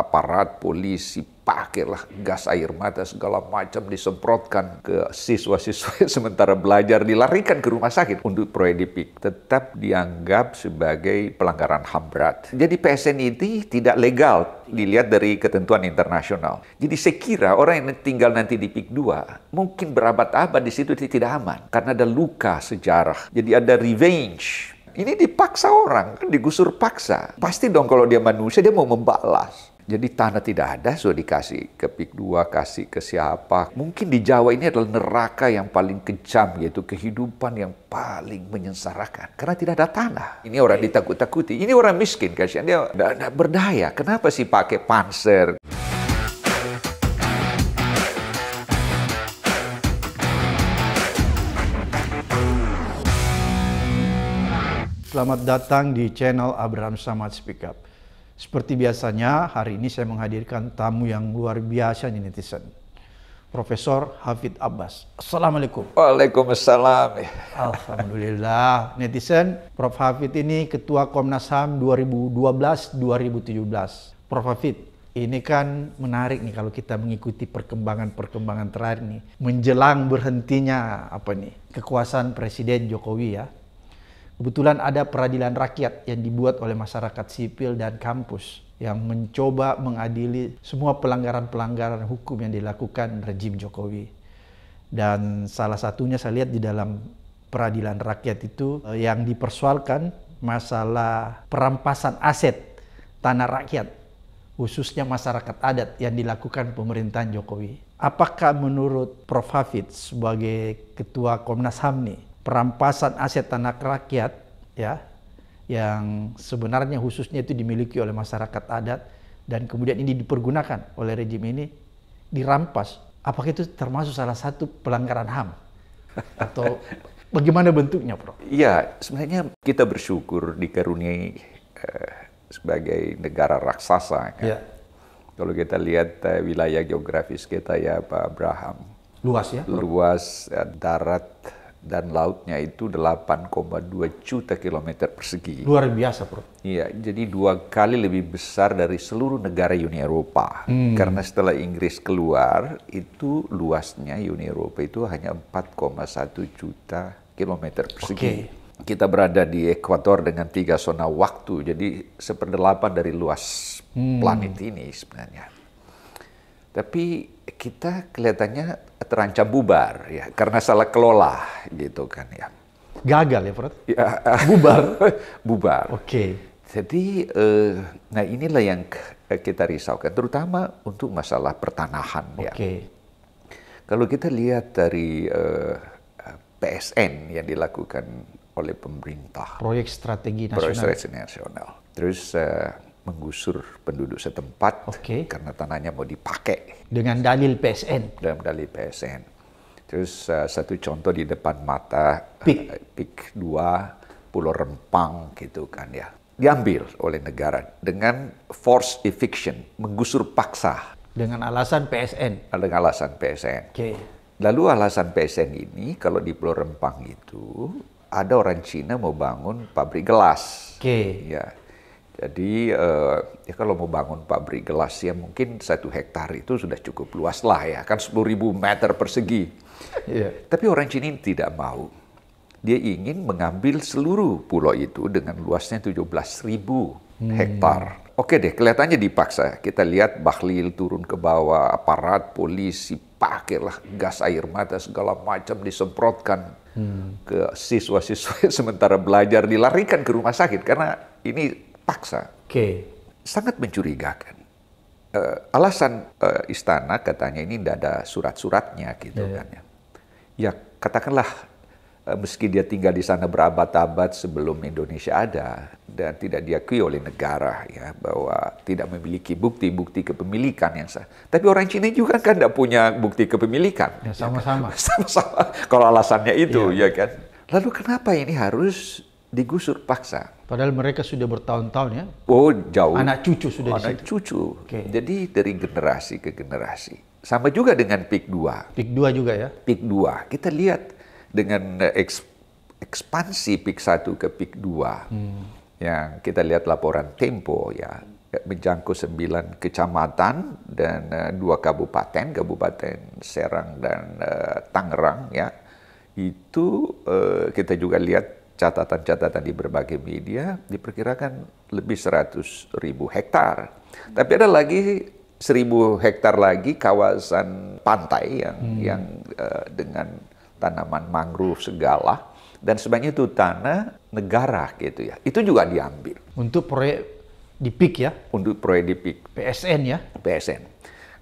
aparat polisi pakailah gas air mata segala macam disemprotkan ke siswa-siswa sementara belajar dilarikan ke rumah sakit untuk proedipik tetap dianggap sebagai pelanggaran HAM berat. Jadi PSN ini tidak legal dilihat dari ketentuan internasional. Jadi saya kira orang yang tinggal nanti di PIK 2 mungkin berabad-abad di situ tidak aman karena ada luka sejarah. Jadi ada revenge ini dipaksa orang, kan digusur paksa. Pasti dong kalau dia manusia dia mau membalas. Jadi tanah tidak ada sudah dikasih ke PIK dua kasih ke siapa. Mungkin di Jawa ini adalah neraka yang paling kejam yaitu kehidupan yang paling menyengsarakan karena tidak ada tanah. Ini orang iya. ditakut-takuti, ini orang miskin kasihan dia tidak berdaya. Kenapa sih pakai panser? Selamat datang di channel Abraham Samad Speak Up. Seperti biasanya, hari ini saya menghadirkan tamu yang luar biasa nih netizen. Profesor Hafid Abbas. Assalamualaikum. Waalaikumsalam. Alhamdulillah. Netizen, Prof. Hafid ini Ketua Komnas HAM 2012-2017. Prof. Hafid, ini kan menarik nih kalau kita mengikuti perkembangan-perkembangan terakhir nih. Menjelang berhentinya apa nih kekuasaan Presiden Jokowi ya Kebetulan ada peradilan rakyat yang dibuat oleh masyarakat sipil dan kampus yang mencoba mengadili semua pelanggaran-pelanggaran hukum yang dilakukan rejim Jokowi. Dan salah satunya saya lihat di dalam peradilan rakyat itu eh, yang dipersoalkan masalah perampasan aset tanah rakyat khususnya masyarakat adat yang dilakukan pemerintahan Jokowi. Apakah menurut Prof Hafid sebagai ketua Komnas HAM nih perampasan aset tanah rakyat ya yang sebenarnya khususnya itu dimiliki oleh masyarakat adat dan kemudian ini dipergunakan oleh rejim ini dirampas. Apakah itu termasuk salah satu pelanggaran HAM? Atau bagaimana bentuknya, Prof? Iya, sebenarnya kita bersyukur dikaruniai eh, sebagai negara raksasa. Kan? Ya. Kalau kita lihat eh, wilayah geografis kita ya, Pak Abraham. Luas ya? Luas, eh, darat, dan lautnya itu 8,2 juta kilometer persegi. Luar biasa, Bro. Iya, jadi dua kali lebih besar dari seluruh negara Uni Eropa. Hmm. Karena setelah Inggris keluar, itu luasnya Uni Eropa itu hanya 4,1 juta kilometer persegi. Okay. Kita berada di ekuator dengan tiga zona waktu, jadi seperdelapan dari luas hmm. planet ini sebenarnya. Tapi kita kelihatannya terancam bubar ya karena salah kelola gitu kan ya. Gagal ya, Prof? Ya, bubar. bubar. Oke. Okay. Jadi, eh, nah inilah yang eh, kita risaukan, terutama untuk masalah pertanahan okay. ya. Kalau kita lihat dari eh, PSN yang dilakukan oleh pemerintah. Proyek strategi nasional. Proyek strategi nasional. Terus eh, menggusur penduduk setempat okay. karena tanahnya mau dipakai dengan dalil PSN dalam dalil PSN terus uh, satu contoh di depan mata uh, pik uh, pik dua Pulau Rempang gitu kan ya diambil oleh negara dengan force eviction menggusur paksa dengan alasan PSN dengan alasan PSN okay. lalu alasan PSN ini kalau di Pulau Rempang itu ada orang Cina mau bangun pabrik gelas. Okay. Ya, jadi uh, ya kalau mau bangun pabrik gelas ya mungkin satu hektar itu sudah cukup luas lah ya kan 10.000 meter persegi. Yeah. Tapi orang Cina ini tidak mau. Dia ingin mengambil seluruh pulau itu dengan luasnya 17.000 hmm. hektar. Oke deh, kelihatannya dipaksa. Kita lihat Bahlil turun ke bawah, aparat polisi pakailah gas air mata segala macam disemprotkan hmm. ke siswa-siswa sementara belajar dilarikan ke rumah sakit karena ini paksa. Oke. Okay. Sangat mencurigakan. Uh, alasan uh, istana katanya ini tidak ada surat-suratnya gitu yeah. kan ya. Ya katakanlah uh, meski dia tinggal di sana berabad-abad sebelum Indonesia ada dan tidak diakui oleh negara ya bahwa tidak memiliki bukti-bukti kepemilikan yang sah. Tapi orang Cina juga kan tidak punya bukti kepemilikan. Ya, ya kan? sama-sama. Ya Sama-sama. Kalau alasannya itu yeah. ya kan. Lalu kenapa ini harus digusur paksa. Padahal mereka sudah bertahun-tahun ya. Oh, jauh. Anak cucu sudah di Anak cucu. Okay. Jadi dari generasi ke generasi. Sama juga dengan PIK 2. PIK 2 juga ya. PIK 2. Kita lihat dengan eh, ekspansi PIK 1 ke PIK 2. Hmm. Ya, kita lihat laporan Tempo ya menjangkau sembilan kecamatan dan eh, dua kabupaten, kabupaten Serang dan uh, Tangerang ya. Itu uh, kita juga lihat catatan-catatan di berbagai media diperkirakan lebih 100 ribu hektar. Hmm. Tapi ada lagi 1000 hektar lagi kawasan pantai yang hmm. yang uh, dengan tanaman mangrove segala dan sebanyak itu tanah negara gitu ya. Itu juga diambil. Untuk proyek di PIK ya? Untuk proyek di PIK. PSN ya? PSN.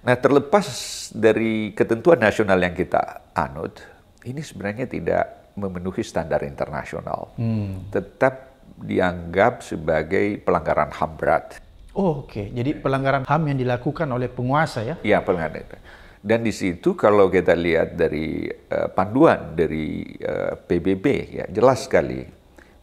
Nah terlepas dari ketentuan nasional yang kita anut, ini sebenarnya tidak memenuhi standar internasional, hmm. tetap dianggap sebagai pelanggaran HAM berat. Oh, Oke, okay. jadi pelanggaran HAM yang dilakukan oleh penguasa ya? Iya, pelanggaran itu. Dan di situ kalau kita lihat dari uh, panduan dari uh, eh, PBB ya jelas sekali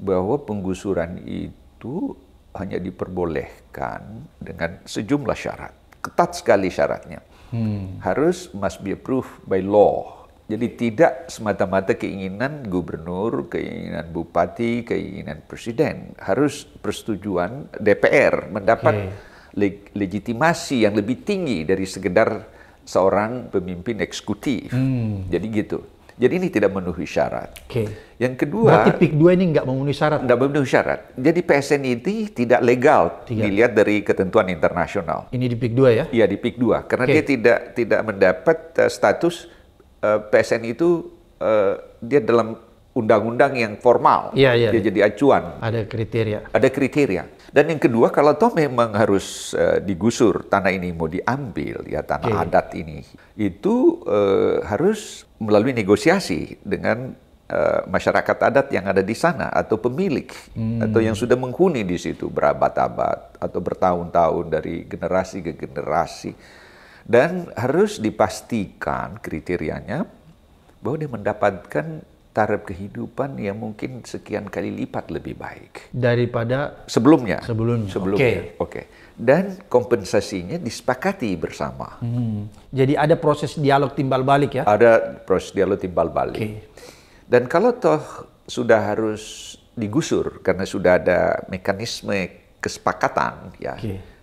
bahwa penggusuran itu hanya diperbolehkan dengan sejumlah syarat. Ketat sekali syaratnya. Hmm. Harus must be approved by law jadi tidak semata-mata keinginan gubernur, keinginan bupati, keinginan presiden, harus persetujuan DPR mendapat okay. leg legitimasi yang lebih tinggi dari sekedar seorang pemimpin eksekutif. Hmm. Jadi gitu. Jadi ini tidak memenuhi syarat. Okay. Yang kedua, berarti PIK 2 ini nggak memenuhi syarat. Nggak memenuhi syarat. Jadi PSN ini tidak legal tidak. dilihat dari ketentuan internasional. Ini di PIK 2 ya? Iya di PIK 2 karena okay. dia tidak tidak mendapat eh, status Eh, PSN itu eh, dia dalam undang-undang yang formal, ya, ya, dia ya. jadi acuan. Ada kriteria. Ada kriteria. Dan yang kedua, kalau toh memang harus eh, digusur tanah ini mau diambil ya tanah okay. adat ini, itu harus melalui negosiasi dengan masyarakat adat yang ada di sana atau pemilik hmm. atau yang sudah menghuni di situ berabad-abad atau bertahun-tahun dari generasi ke generasi dan harus dipastikan kriterianya bahwa dia mendapatkan taraf kehidupan yang mungkin sekian kali lipat lebih baik daripada sebelumnya. Sebelumnya. Sebelumnya. Oke. Okay. Okay. Dan kompensasinya disepakati bersama. Hmm. Jadi ada proses dialog timbal balik ya? Ada proses dialog timbal balik. Okay. Dan kalau toh sudah harus digusur karena sudah ada mekanisme kesepakatan ya. Okay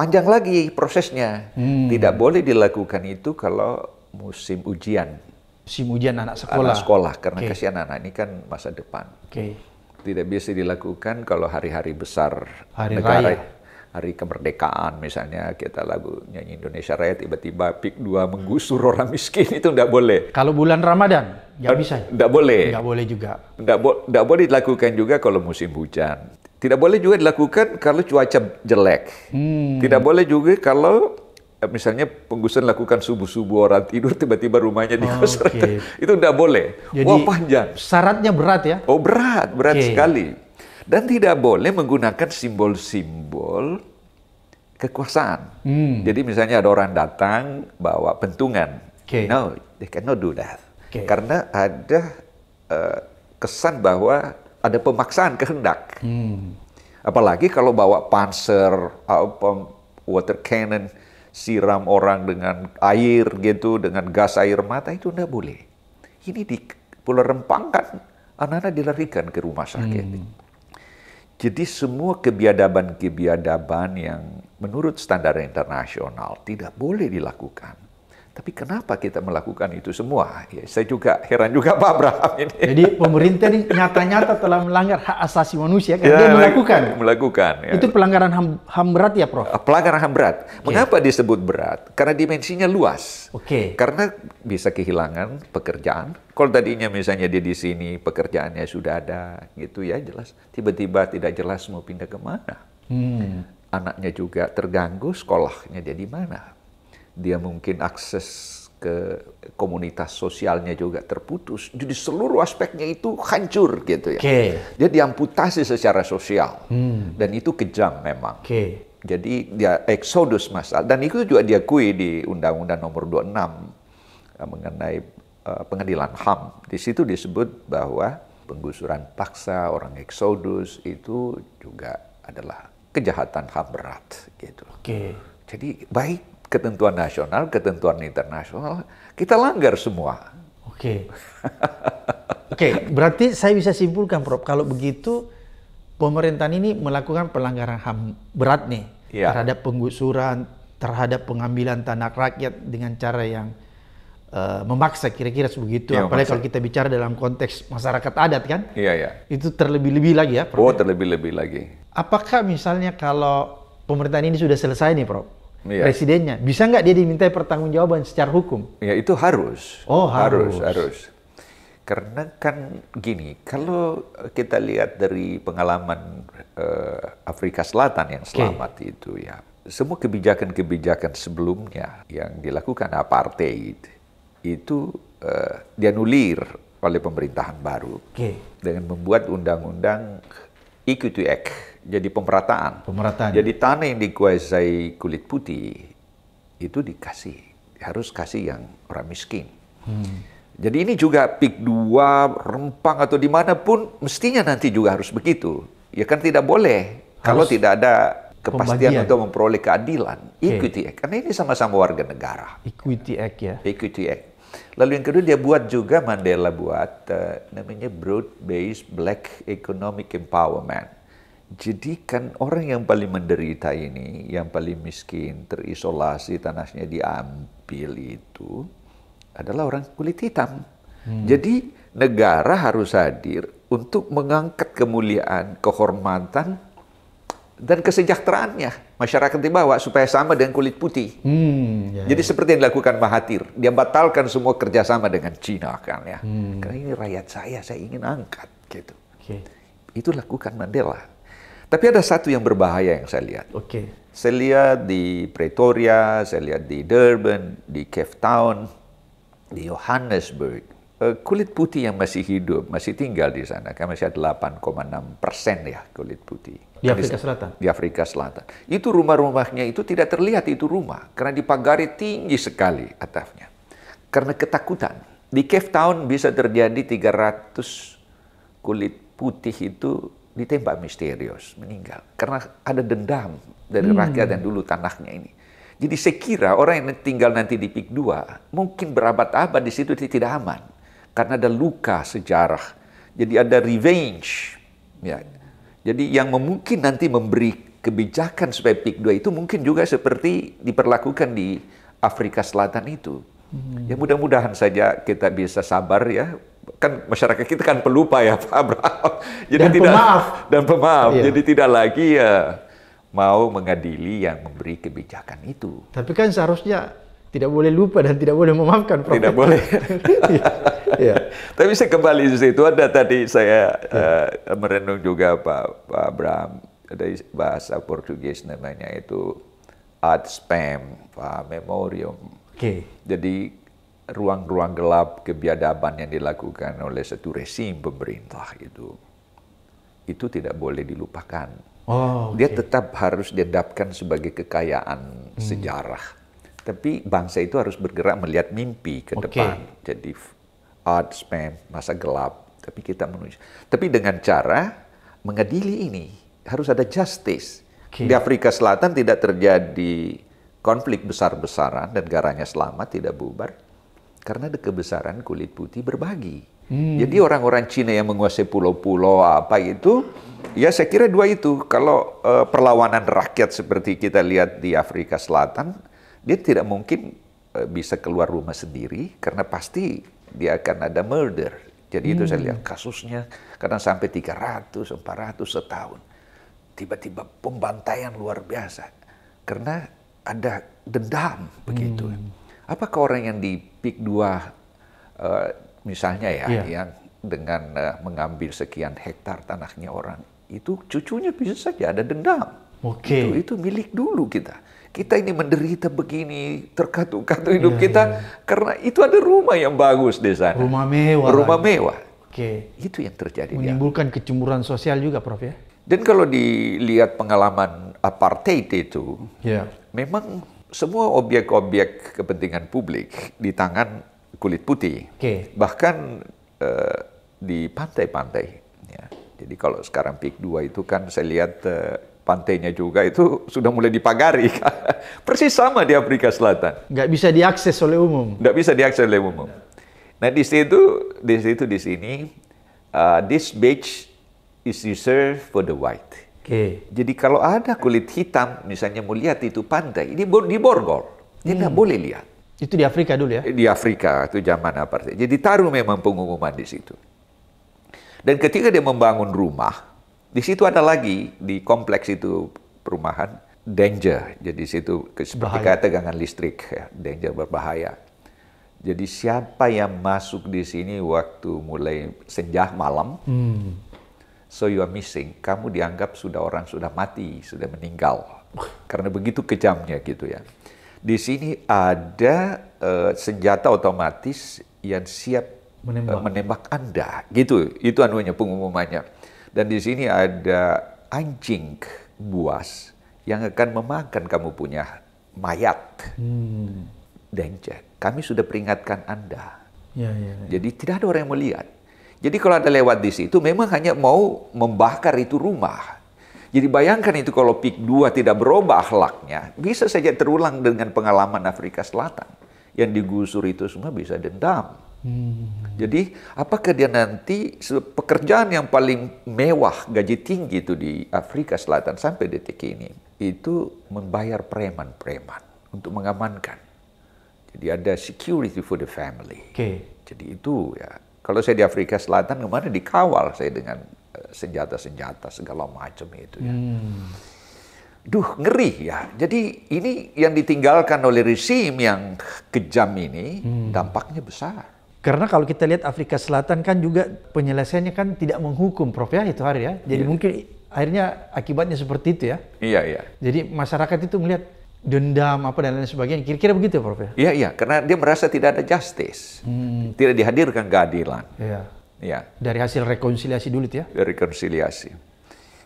panjang lagi prosesnya. Hmm. Tidak boleh dilakukan itu kalau musim ujian. Musim ujian anak sekolah. Anak sekolah karena okay. kasihan anak ini kan masa depan. Okay. Tidak bisa dilakukan kalau hari-hari besar hari negara. Raya. Hari kemerdekaan misalnya kita lagu nyanyi Indonesia Raya tiba-tiba pik dua menggusur orang miskin itu tidak boleh. Kalau bulan Ramadan enggak eh, bisa. Tidak boleh. Tidak boleh juga. Tidak bo boleh dilakukan juga kalau musim hujan tidak boleh juga dilakukan kalau cuaca jelek. Hmm. Tidak boleh juga kalau eh, misalnya penggusuran lakukan subuh-subuh orang tidur tiba-tiba rumahnya digusur. Oh, okay. Itu tidak boleh. Jadi, Wah panjang. Syaratnya berat ya? Oh berat, berat okay. sekali. Dan tidak boleh menggunakan simbol-simbol kekuasaan. Hmm. Jadi misalnya ada orang datang bawa pentungan. Okay. No, they cannot do that. Okay. Karena ada uh, kesan bahwa ada pemaksaan kehendak. Hmm. Apalagi kalau bawa panser, apa, uh, water cannon, siram orang dengan air gitu, dengan gas air mata itu tidak boleh. Ini di Pulau Rempang kan anak-anak dilarikan ke rumah sakit. Hmm. Jadi semua kebiadaban-kebiadaban yang menurut standar internasional tidak boleh dilakukan tapi kenapa kita melakukan itu semua? Ya, saya juga heran juga Pak Abraham ini. Jadi pemerintah ini nyata-nyata telah melanggar hak asasi manusia kan? ya, dia melakukan. Melakukan. Ya. Itu pelanggaran HAM, HAM berat ya Prof? Eh, pelanggaran HAM berat. Okay. Mengapa disebut berat? Karena dimensinya luas. Oke. Okay. Karena bisa kehilangan pekerjaan. Kalau tadinya misalnya dia di sini pekerjaannya sudah ada gitu ya jelas. Tiba-tiba tidak jelas mau pindah kemana. Hmm. Anaknya juga terganggu, sekolahnya jadi mana? dia mungkin akses ke komunitas sosialnya juga terputus. Jadi seluruh aspeknya itu hancur gitu ya. Okay. Dia diamputasi secara sosial. Hmm. Dan itu kejam memang. Okay. Jadi dia eksodus masalah. dan itu juga diakui di Undang-Undang Nomor 26 eh, mengenai eh, pengadilan HAM. Di situ disebut bahwa penggusuran paksa, orang eksodus itu juga adalah kejahatan HAM berat gitu. Okay. Jadi baik ketentuan nasional, ketentuan internasional, kita langgar semua. Oke. Okay. Oke, okay. berarti saya bisa simpulkan Prof, kalau begitu pemerintahan ini melakukan pelanggaran HAM berat nih ya. terhadap penggusuran, terhadap pengambilan tanah rakyat dengan cara yang uh, memaksa kira-kira sebegitu. Ya, Apalagi kalau kita bicara dalam konteks masyarakat adat kan? Iya, iya. Itu terlebih-lebih lagi ya, Prof. Oh, terlebih-lebih lagi. Apakah misalnya kalau pemerintahan ini sudah selesai nih, Prof? ya. presidennya. Bisa nggak dia dimintai pertanggungjawaban secara hukum? Ya itu harus. Oh harus. Harus, harus. Karena kan gini, kalau kita lihat dari pengalaman uh, Afrika Selatan yang selamat okay. itu ya, semua kebijakan-kebijakan sebelumnya yang dilakukan apartheid itu uh, eh, dianulir oleh pemerintahan baru okay. dengan membuat undang-undang equity act, jadi pemerataan. Pemerataan. Jadi tanah yang dikuasai kulit putih itu dikasih, harus kasih yang orang miskin. Hmm. Jadi ini juga pik dua rempang atau dimanapun mestinya nanti juga harus begitu. Ya kan tidak boleh harus kalau tidak ada kepastian pembagian. untuk memperoleh keadilan. Okay. Equity Act. Karena ini sama-sama warga negara. Equity Act ya. Equity Act. Lalu yang kedua dia buat juga Mandela buat uh, namanya broad based black economic empowerment. Jadi kan orang yang paling menderita ini, yang paling miskin, terisolasi tanahnya diambil itu adalah orang kulit hitam. Hmm. Jadi negara harus hadir untuk mengangkat kemuliaan, kehormatan dan kesejahteraannya masyarakat dibawa supaya sama dengan kulit putih. Hmm, ya, ya. Jadi seperti yang dilakukan Mahathir, dia batalkan semua kerjasama dengan Cina kan ya. Hmm. Karena ini rakyat saya, saya ingin angkat gitu. Okay. Itu lakukan Mandela. Tapi ada satu yang berbahaya yang saya lihat. Okay. Saya lihat di Pretoria, saya lihat di Durban, di Cape Town, di Johannesburg. Eh, kulit putih yang masih hidup, masih tinggal di sana, kan masih ada 8,6 persen ya kulit putih di Afrika Selatan. Di Afrika Selatan. Itu rumah-rumahnya itu tidak terlihat itu rumah karena dipagari tinggi sekali atapnya. Karena ketakutan. Di Cape Town bisa terjadi 300 kulit putih itu ditembak misterius, meninggal. Karena ada dendam dari hmm. rakyat dan dulu tanahnya ini. Jadi saya kira orang yang tinggal nanti di PIK 2 mungkin berabad-abad di situ tidak aman. Karena ada luka sejarah. Jadi ada revenge. Ya, jadi yang mungkin nanti memberi kebijakan supaya PIK 2 itu mungkin juga seperti diperlakukan di Afrika Selatan itu. Hmm. Ya mudah-mudahan saja kita bisa sabar ya. Kan masyarakat kita kan pelupa ya Pak Abraham. Jadi dan tidak pemaaf. dan pemaaf. Iya. Jadi tidak lagi ya mau mengadili yang memberi kebijakan itu. Tapi kan seharusnya tidak boleh lupa dan tidak boleh memaafkan. Prophet. Tidak boleh. ya. Tapi saya kembali di situ ada tadi saya ya. uh, merenung juga Pak, Pak Abraham dari bahasa Portugis namanya itu art spam, Pak memorium. Okay. Jadi ruang-ruang gelap kebiadaban yang dilakukan oleh satu resim pemerintah itu itu tidak boleh dilupakan. Oh, okay. Dia tetap harus didapkan sebagai kekayaan hmm. sejarah tapi bangsa itu harus bergerak melihat mimpi ke okay. depan. Jadi art spam masa gelap. Tapi kita menuju. Tapi dengan cara mengadili ini harus ada justice. Okay. Di Afrika Selatan tidak terjadi konflik besar-besaran dan garanya selamat tidak bubar karena ada kebesaran kulit putih berbagi. Hmm. Jadi orang-orang Cina yang menguasai pulau-pulau apa itu, ya saya kira dua itu. Kalau uh, perlawanan rakyat seperti kita lihat di Afrika Selatan, dia tidak mungkin eh, bisa keluar rumah sendiri karena pasti dia akan ada murder. Jadi hmm. itu saya hmm. lihat kasusnya karena sampai 300, 400 setahun. Tiba-tiba pembantaian luar biasa karena ada dendam begitu. Hmm. Apakah orang yang di pik dua uh, misalnya ya yeah. yang dengan uh, mengambil sekian hektar tanahnya orang itu cucunya bisa saja ada dendam. Oke. Okay. Itu, itu milik dulu kita kita ini menderita begini, terkatung-katung iya, hidup yeah, kita yeah. karena itu ada rumah yang bagus di sana. Rumah mewah. Rumah mewah. Oke. Okay. Itu yang terjadi. Menimbulkan dia. kecemburuan sosial juga, Prof ya. Dan kalau dilihat pengalaman apartheid itu, yeah. memang semua objek-objek kepentingan publik di tangan kulit putih. Okay. Bahkan uh, di pantai-pantai. Ya. Jadi kalau sekarang PIK 2 itu kan saya lihat uh, pantainya juga itu sudah mulai dipagari. Persis sama di Afrika Selatan. Nggak bisa diakses oleh umum. Nggak bisa diakses oleh umum. Nah di situ, di situ, di sini, uh, this beach is reserved for the white. Okay. Jadi kalau ada kulit hitam, misalnya mau lihat itu pantai, ini di borgol, dia nggak hmm. boleh lihat. Itu di Afrika dulu ya? Di Afrika, itu zaman apa. Jadi taruh memang pengumuman di situ. Dan ketika dia membangun rumah, di situ ada lagi di kompleks itu perumahan danger. Jadi situ seperti tegangan listrik ya, danger berbahaya. Jadi siapa yang masuk di sini waktu mulai senja malam, hmm. so you are missing. Kamu dianggap sudah orang sudah mati, sudah meninggal. Karena begitu kejamnya gitu ya. Di sini ada uh, senjata otomatis yang siap eh, menembak, uh, menembak Anda. Gitu, itu anunya pengumumannya. Dan di sini ada anjing buas yang akan memakan kamu punya mayat. Hmm. Danger. Kami sudah peringatkan Anda. Ya, ya, ya. Jadi tidak ada orang yang melihat. Jadi kalau ada lewat di situ memang hanya mau membakar itu rumah. Jadi bayangkan itu kalau PIK 2 tidak berubah akhlaknya, bisa saja terulang dengan pengalaman Afrika Selatan. Yang digusur itu semua bisa dendam Hmm. Jadi apakah dia nanti pekerjaan yang paling mewah gaji tinggi itu di Afrika Selatan sampai detik ini itu membayar preman-preman untuk mengamankan. Jadi ada security for the family. Okay. Jadi itu ya kalau saya di Afrika Selatan kemarin dikawal saya dengan eh, senjata-senjata segala macam itu ya. Hmm. Duh ngeri ya. Jadi ini yang ditinggalkan oleh rezim yang kejam ini hmm. dampaknya besar. Karena kalau kita lihat Afrika Selatan kan juga penyelesaiannya kan tidak menghukum Prof ya itu hari ya. Jadi yeah. mungkin akhirnya akibatnya seperti itu ya. Iya, yeah, iya. Yeah. Jadi masyarakat itu melihat dendam apa dan lain sebagainya. Kira-kira begitu ya Prof ya? Iya, iya. Karena dia merasa tidak ada justice. Hmm. Tidak dihadirkan keadilan. Iya. Iya. Dari hasil rekonsiliasi dulu ya? Dari rekonsiliasi.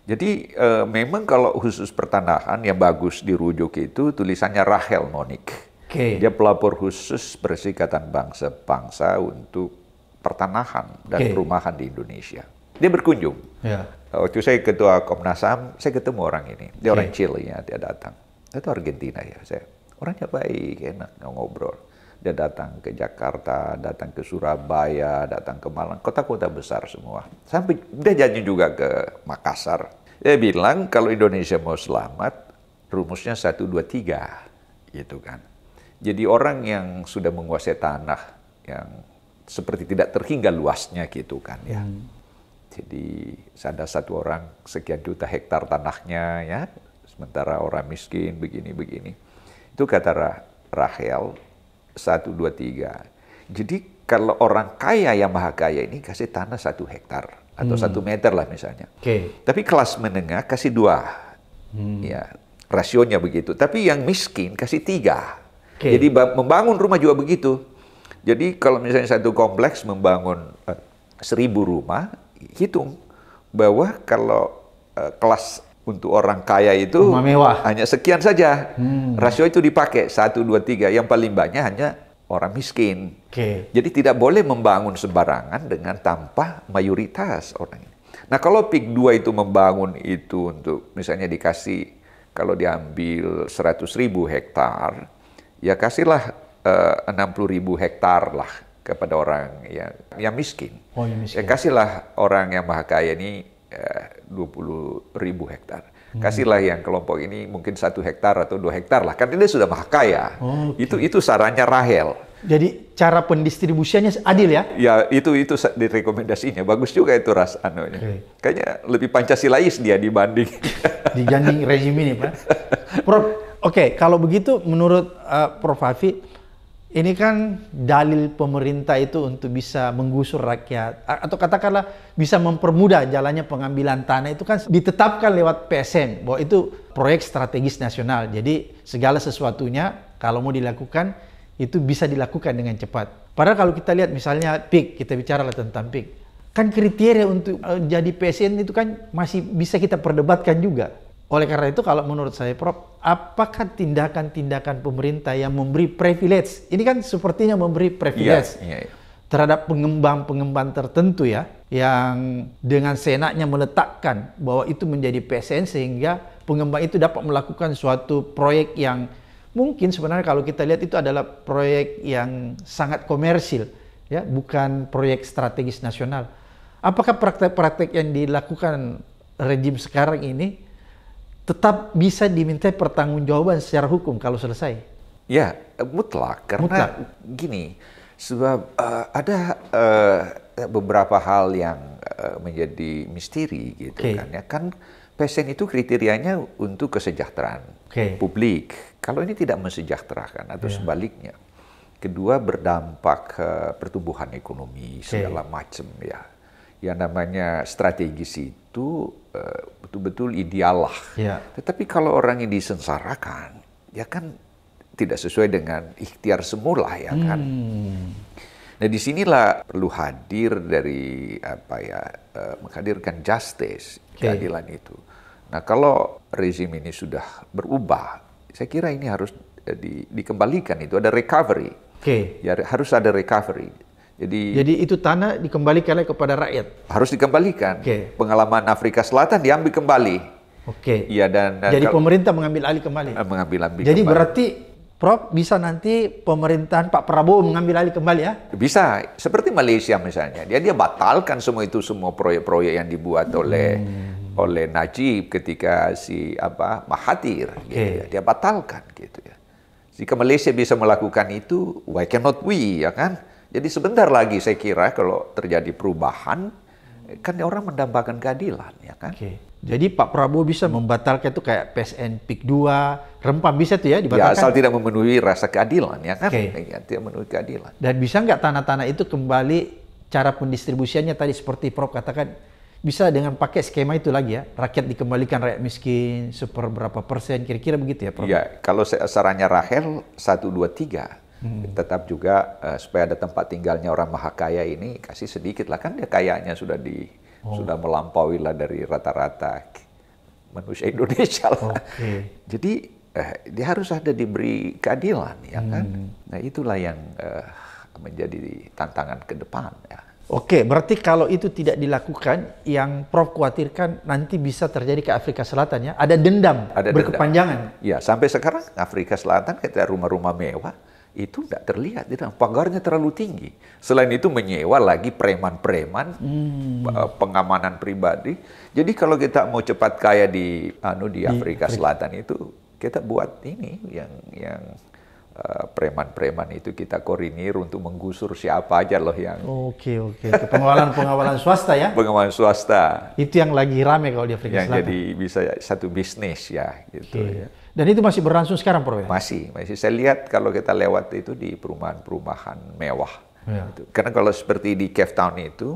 Jadi e, memang kalau khusus pertanahan yang bagus dirujuk itu tulisannya Rahel Monik. Okay. Dia pelapor khusus persikatan Bangsa-Bangsa untuk pertanahan dan okay. perumahan di Indonesia. Dia berkunjung. Yeah. Waktu saya ketua Komnas HAM, saya ketemu orang ini. Dia okay. orang Chile ya, dia datang. Itu Argentina ya, saya. Orangnya baik, enak ngobrol. Dia datang ke Jakarta, datang ke Surabaya, datang ke Malang, kota-kota besar semua. Sampai dia janji juga ke Makassar. Dia bilang kalau Indonesia mau selamat, rumusnya satu dua tiga, gitu kan. Jadi orang yang sudah menguasai tanah yang seperti tidak terhingga luasnya gitu kan ya. Hmm. Jadi ada satu orang sekian juta hektar tanahnya ya, sementara orang miskin begini-begini. Itu kata Rahel satu dua tiga. Jadi kalau orang kaya yang maha kaya ini kasih tanah satu hektar atau hmm. satu meter lah misalnya. Okay. Tapi kelas menengah kasih dua, hmm. ya rasionya begitu. Tapi yang miskin kasih tiga. Okay. Jadi membangun rumah juga begitu. Jadi kalau misalnya satu kompleks membangun uh, seribu rumah, hitung bahwa kalau uh, kelas untuk orang kaya itu rumah mewah. hanya sekian saja. Hmm. Rasio itu dipakai satu dua tiga. Yang paling banyak hanya orang miskin. Okay. Jadi tidak boleh membangun sembarangan dengan tanpa mayoritas orang ini. Nah kalau PIK 2 itu membangun itu untuk misalnya dikasih kalau diambil seratus ribu hektar, ya kasihlah eh, enam puluh ribu hektar lah kepada orang yang yang miskin. Oh, yang miskin. Ya kasihlah orang yang maha kaya ini eh, dua puluh ribu hektar. Hmm. Kasihlah yang kelompok ini mungkin satu hektar atau dua hektar lah, kan dia sudah maha kaya. Oh, okay. Itu itu sarannya Rahel. Jadi cara pendistribusiannya adil ya? Ya itu itu direkomendasinya bagus juga itu ras anunya. Okay. Kayaknya lebih pancasilais dia dibanding. dibanding rezim ini pak. Prof Oke, okay, kalau begitu menurut uh, Prof. Hafi, ini kan dalil pemerintah itu untuk bisa menggusur rakyat atau katakanlah bisa mempermudah jalannya pengambilan tanah itu kan ditetapkan lewat PSN bahwa itu proyek strategis nasional. Jadi segala sesuatunya kalau mau dilakukan itu bisa dilakukan dengan cepat. Padahal kalau kita lihat misalnya PIK, kita bicara tentang PIK. Kan kriteria untuk eh, jadi PSN itu kan masih bisa kita perdebatkan juga oleh karena itu kalau menurut saya Prof, apakah tindakan-tindakan pemerintah yang memberi privilege, ini kan sepertinya memberi privilege yeah, yeah, yeah. terhadap pengembang-pengembang tertentu ya, yang dengan senaknya meletakkan bahwa itu menjadi PSN sehingga pengembang itu dapat melakukan suatu proyek yang mungkin sebenarnya kalau kita lihat itu adalah proyek yang sangat komersil ya, bukan proyek strategis nasional. Apakah praktek-praktek yang dilakukan rejim sekarang ini tetap bisa diminta pertanggungjawaban secara hukum kalau selesai. Ya, mutlak karena mutlak. gini, sebab uh, ada uh, beberapa hal yang uh, menjadi misteri gitu okay. kan ya kan passion itu kriterianya untuk kesejahteraan okay. publik. Kalau ini tidak mensejahterakan atau yeah. sebaliknya. Kedua berdampak uh, pertumbuhan ekonomi okay. segala macam ya. Yang namanya strategis itu itu eh, betul-betul uh, ideal lah. Ya. Tetapi kalau orang yang disengsarakan, ya kan tidak sesuai dengan ikhtiar semula ya hmm. kan. Hmm. Nah disinilah perlu hadir dari apa ya uh, menghadirkan justice okay. keadilan itu. Nah kalau rezim ini sudah berubah, saya kira ini harus eh, di, dikembalikan itu ada recovery. Okay. Ya harus ada recovery. Jadi, Jadi itu tanah dikembalikan kepada rakyat. Harus dikembalikan. Okay. Pengalaman Afrika Selatan diambil kembali. Oke. Okay. Iya dan, dan Jadi kalau, pemerintah mengambil alih kembali. Eh, mengambil alih. Jadi berarti Prof bisa nanti pemerintahan Pak Prabowo mengambil alih kembali ya? Bisa. Seperti Malaysia misalnya. Dia dia batalkan semua itu semua proyek-proyek yang dibuat oleh hmm. oleh Najib ketika si apa Mahathir okay. gitu ya. Dia batalkan gitu ya. Jika Malaysia bisa melakukan itu, why cannot we ya kan? Jadi sebentar lagi saya kira kalau terjadi perubahan, kan orang mendambakan keadilan, ya kan? Oke. Jadi Pak Prabowo bisa membatalkan itu kayak PSN PIK 2, rempam bisa tuh ya, ya dibatalkan? Ya, asal tidak memenuhi rasa keadilan, ya kan? Oke. Ya, tidak memenuhi keadilan. Dan bisa nggak tanah-tanah itu kembali cara pendistribusiannya tadi seperti Prof katakan, bisa dengan pakai skema itu lagi ya, rakyat dikembalikan rakyat miskin, super berapa persen, kira-kira begitu ya Prof? Ya, kalau sarannya Rahel, 1, 2, 3 Hmm. Tetap juga uh, supaya ada tempat tinggalnya orang maha kaya ini kasih sedikit lah kan dia kayanya sudah di oh. sudah melampaui lah dari rata-rata manusia Indonesia lah. Okay. Jadi uh, dia harus ada diberi keadilan ya hmm. kan. Nah itulah yang uh, menjadi tantangan ke depan ya. Oke, berarti kalau itu tidak dilakukan, yang Prof khawatirkan nanti bisa terjadi ke Afrika Selatan ya, ada dendam ada berkepanjangan. Dendam. Ya, sampai sekarang Afrika Selatan kita rumah-rumah mewah, itu tidak terlihat, tidak pagarnya terlalu tinggi. Selain itu menyewa lagi preman-preman, hmm. Eh, pengamanan pribadi. Jadi kalau kita mau cepat kaya di anu di Afrika Selatan itu kita buat ini yang yang eh, preman-preman uh, itu kita koordinir untuk menggusur siapa aja loh yang Oke oke pengawalan pengawalan swasta ya pengawalan swasta itu yang lagi rame kalau di Afrika yang Selatan yang jadi bisa satu bisnis ya gitu okay. ya dan itu masih berlangsung sekarang, Prof? Ya? Masih, masih. Saya lihat kalau kita lewat itu di perumahan-perumahan mewah. Ya. Gitu. Karena kalau seperti di Cape Town itu,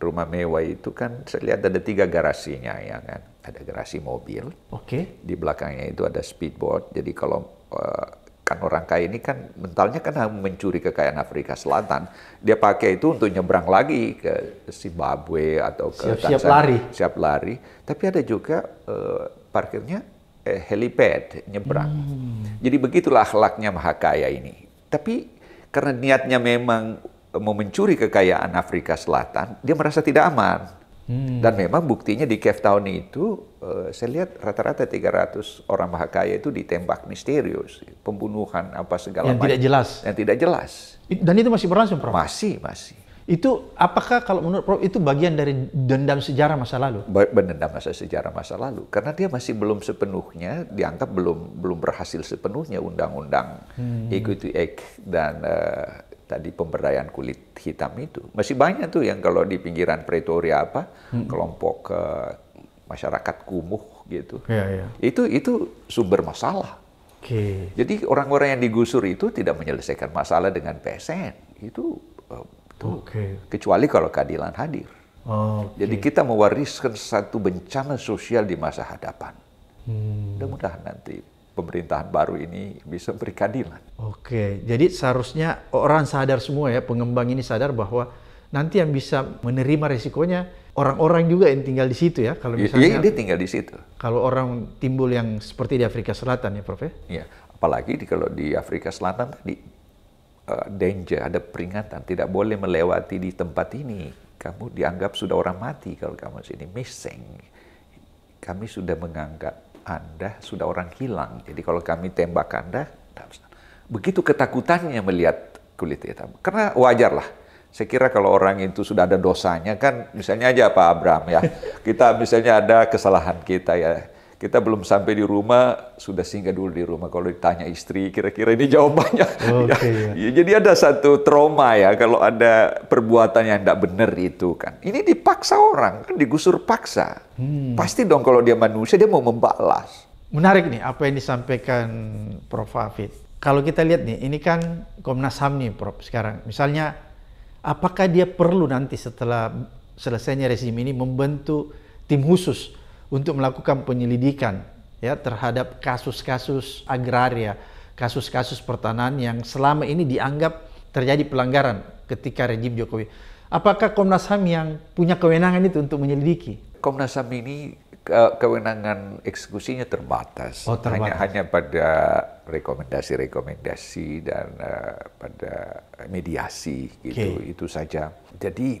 rumah mewah itu kan saya lihat ada tiga garasinya ya kan. Ada garasi mobil. Oke. Okay. Di belakangnya itu ada speedboat. Jadi kalau uh, kan orang kaya ini kan mentalnya kan mencuri kekayaan Afrika Selatan. Dia pakai itu untuk nyebrang lagi ke Zimbabwe atau ke siap, Siap lari. Siap lari. Tapi ada juga uh, parkirnya eh, helipad nyebrang. Hmm. Jadi begitulah akhlaknya Mahakaya ini. Tapi karena niatnya memang eh, mau mencuri kekayaan Afrika Selatan, dia merasa tidak aman. Hmm. Dan memang buktinya di Cape Town itu, uh, saya lihat rata-rata 300 orang Mahakaya itu ditembak misterius, pembunuhan apa segala macam. Yang tidak jelas. Yang tidak jelas. Dan itu masih berlangsung, Prof? Masih, masih. Itu apakah kalau menurut Prof itu bagian dari dendam sejarah masa lalu? Dendam masa sejarah masa lalu karena dia masih belum sepenuhnya dianggap belum belum berhasil sepenuhnya undang-undang hmm. Equity Act dan uh, tadi pemberdayaan kulit hitam itu. Masih banyak tuh yang kalau di pinggiran Pretoria apa hmm. kelompok uh, masyarakat kumuh gitu. Ya, ya. Itu itu sumber masalah. Okay. Jadi orang-orang yang digusur itu tidak menyelesaikan masalah dengan PSN. Itu eh, Tuh. Gitu. Okay. Kecuali kalau keadilan hadir. Oh, okay. Jadi kita mewariskan satu bencana sosial di masa hadapan. Hmm. Mudah-mudahan nanti pemerintahan baru ini bisa beri keadilan. Oke, jadi seharusnya orang sadar semua ya, pengembang ini sadar bahwa nanti yang bisa menerima resikonya orang-orang juga yang tinggal di situ ya. Kalau iya, iya, misalnya iya, dia tinggal di situ. Kalau orang timbul yang seperti di Afrika Selatan ya, Prof ya. Iya, apalagi di, kalau di Afrika Selatan tadi Eh, danger, ada peringatan, tidak boleh melewati di tempat ini. Kamu dianggap sudah orang mati kalau kamu sini missing. Kami sudah menganggap Anda sudah orang hilang. Jadi kalau kami tembak Anda, begitu ketakutannya melihat kulit hitam. Karena wajarlah. Saya kira kalau orang itu sudah ada dosanya kan, misalnya aja Pak Abraham ya, kita misalnya ada kesalahan kita ya, kita belum sampai di rumah sudah singgah dulu di rumah kalau ditanya istri kira-kira ini jawabannya ya, okay, ya, ya. jadi ada satu trauma ya kalau ada perbuatan yang tidak benar itu kan ini dipaksa orang kan digusur paksa hmm. pasti dong kalau dia manusia dia mau membalas menarik nih apa yang disampaikan Prof Afid kalau kita lihat nih ini kan Komnas Ham nih Prof sekarang misalnya apakah dia perlu nanti setelah selesainya rezim ini membentuk tim khusus untuk melakukan penyelidikan ya terhadap kasus-kasus agraria, kasus-kasus pertanahan yang selama ini dianggap terjadi pelanggaran ketika rejim Jokowi. Apakah Komnas HAM yang punya kewenangan itu untuk menyelidiki? Komnas HAM ini kewenangan eksekusinya terbatas, oh, terbatas. hanya hanya pada rekomendasi-rekomendasi dan uh, pada mediasi gitu okay. itu saja. Jadi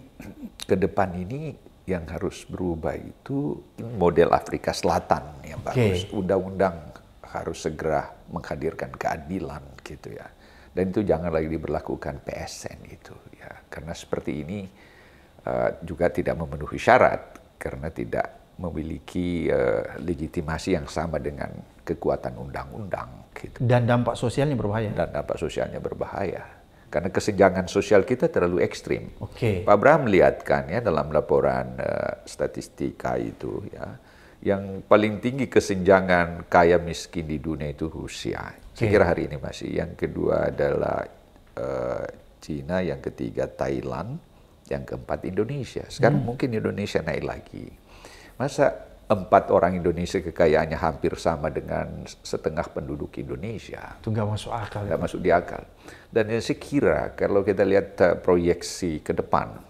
ke depan ini yang harus berubah itu model Afrika Selatan yang bagus. Undang-undang harus segera menghadirkan keadilan gitu ya. Dan itu jangan lagi diberlakukan PSN itu ya. Karena seperti ini uh, juga tidak memenuhi syarat karena tidak memiliki uh, legitimasi yang sama dengan kekuatan undang-undang gitu. Dan dampak sosialnya berbahaya. Dan dampak sosialnya berbahaya karena kesenjangan sosial kita terlalu ekstrim. Okay. Pak Abraham melihatkan ya dalam laporan uh, statistika itu ya, yang paling tinggi kesenjangan kaya miskin di dunia itu Rusia. Okay. Saya kira hari ini masih. Yang kedua adalah uh, eh, Cina, yang ketiga Thailand, yang keempat Indonesia. Sekarang hmm. mungkin Indonesia naik lagi. Masa empat orang Indonesia kekayaannya hampir sama dengan setengah penduduk Indonesia. Itu nggak masuk akal. Nggak masuk di akal. Dan saya kira kalau kita lihat eh, proyeksi ke depan,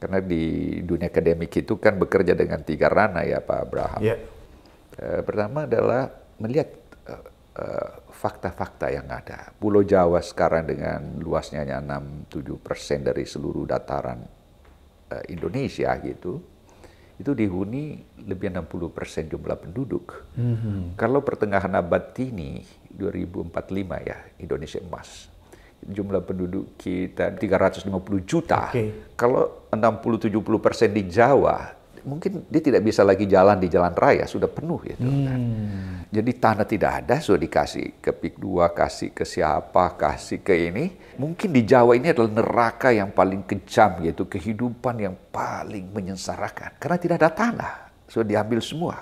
karena di dunia akademik itu kan bekerja dengan tiga ranah ya Pak Abraham. Yeah. Ya. pertama adalah melihat eh, eh, fakta-fakta yang ada. Pulau Jawa sekarang dengan luasnya hanya 6-7 persen dari seluruh dataran Indonesia gitu itu dihuni lebih 60% persen jumlah penduduk. Mm-hmm. Kalau pertengahan abad ini 2045 ya Indonesia emas. Jumlah penduduk kita 350 juta. Okay. Kalau 60-70% persen di Jawa, mungkin dia tidak bisa lagi jalan di jalan raya sudah penuh gitu kan. hmm. kan. Jadi tanah tidak ada sudah dikasih ke PIK dua kasih ke siapa, kasih ke ini. Mungkin di Jawa ini adalah neraka yang paling kejam yaitu kehidupan yang paling menyengsarakan karena tidak ada tanah sudah diambil semua.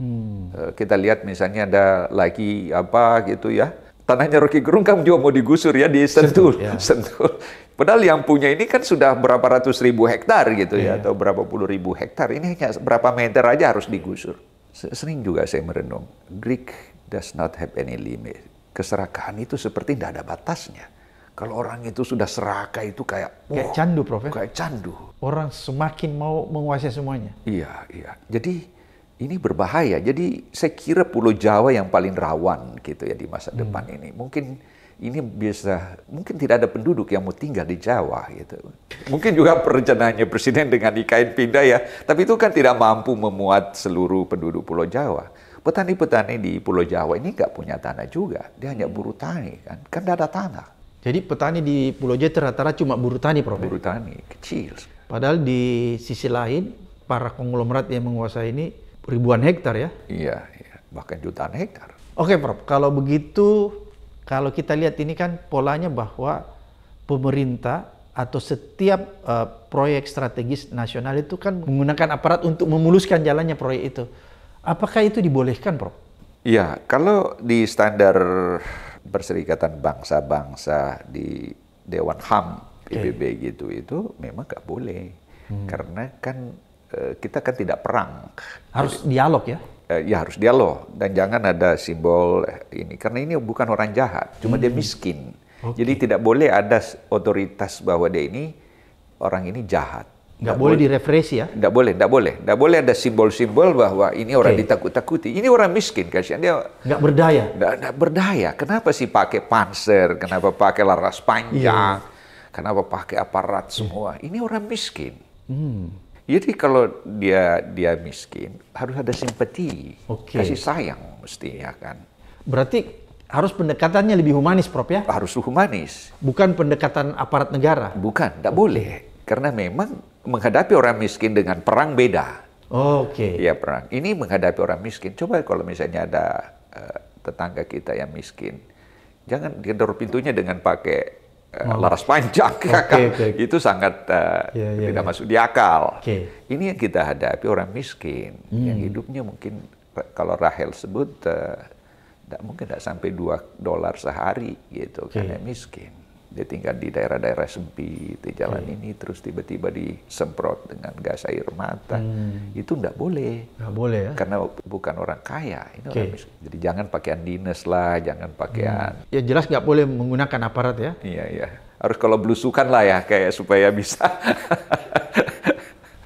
Hmm. Eh, kita lihat misalnya ada lagi apa gitu ya tanahnya Rocky Gerung kan juga mau digusur ya di Sentul. Sentul, ya. Sentul. Padahal yang punya ini kan sudah berapa ratus ribu hektar gitu ya, ya atau berapa puluh ribu hektar. Ini hanya berapa meter aja harus digusur. Sering juga saya merenung, Greek does not have any limit. Keserakahan itu seperti tidak ada batasnya. Kalau orang itu sudah seraka itu kayak oh, kayak candu, Prof. Ya? Kayak candu. Orang semakin mau menguasai semuanya. Iya, iya. Jadi ini berbahaya. Jadi saya kira Pulau Jawa yang paling rawan gitu ya di masa hmm. depan ini. Mungkin ini bisa, mungkin tidak ada penduduk yang mau tinggal di Jawa gitu. Mungkin juga perencanaannya Presiden dengan ikain pindah ya, tapi itu kan tidak mampu memuat seluruh penduduk Pulau Jawa. Petani-petani di Pulau Jawa ini nggak punya tanah juga, dia hanya buru tani kan, kan tidak ada tanah. Jadi petani di Pulau Jawa rata-rata cuma buru tani, Prof. Buru tani, kecil. Padahal di sisi lain, para konglomerat yang menguasai ini ribuan hektar ya? Iya, iya, bahkan jutaan hektar. Oke, Prof. Kalau begitu, kalau kita lihat ini kan polanya bahwa pemerintah atau setiap uh, proyek strategis nasional itu kan menggunakan aparat untuk memuluskan jalannya proyek itu. Apakah itu dibolehkan, Prof? Iya, kalau di standar Perserikatan Bangsa-Bangsa di Dewan HAM PBB okay. gitu itu memang nggak boleh hmm. karena kan Eh, kita kan tidak perang. Harus Jadi, dialog ya? Eh, ya harus dialog dan jangan ada simbol eh, ini karena ini bukan orang jahat, cuma hmm. dia miskin. Okay. Jadi tidak boleh ada otoritas bahwa dia ini orang ini jahat. Nggak boleh, boleh direferensi ya? Nggak boleh, nggak boleh. Nggak boleh ada simbol-simbol bahwa ini orang okay. ditakut-takuti. Ini orang miskin, kasihan dia. Nggak berdaya? Nggak, nggak berdaya. Kenapa sih pakai panser? Kenapa pakai laras panjang? Yeah. Kenapa pakai aparat semua? Yeah. Ini orang miskin. Hmm. Jadi kalau dia dia miskin harus ada simpati, okay. kasih sayang mestinya kan. Berarti harus pendekatannya lebih humanis, Prof ya? Harus humanis. Bukan pendekatan aparat negara. Bukan, tidak boleh. Karena memang menghadapi orang miskin dengan perang beda. Oh, Oke. Okay. Ya perang. Ini menghadapi orang miskin. Coba kalau misalnya ada uh, tetangga kita yang miskin, jangan gedor pintunya dengan pakai oh. laras panjang, okay, kan? okay. itu sangat uh, eh, yeah, yeah, tidak yeah. masuk di akal. Okay. Ini yang kita hadapi orang miskin hmm. yang hidupnya mungkin eh, kalau Rahel sebut uh, tidak mungkin tidak sampai dua dolar sehari gitu okay. karena miskin dia tinggal di daerah-daerah sempit di jalan hmm. ini terus tiba-tiba disemprot dengan gas air mata hmm. itu nggak boleh nggak boleh ya karena bukan orang kaya ini okay. orang jadi jangan pakaian dinas lah jangan pakaian hmm. ya jelas nggak boleh menggunakan aparat ya iya iya harus kalau belusukan lah ya kayak supaya bisa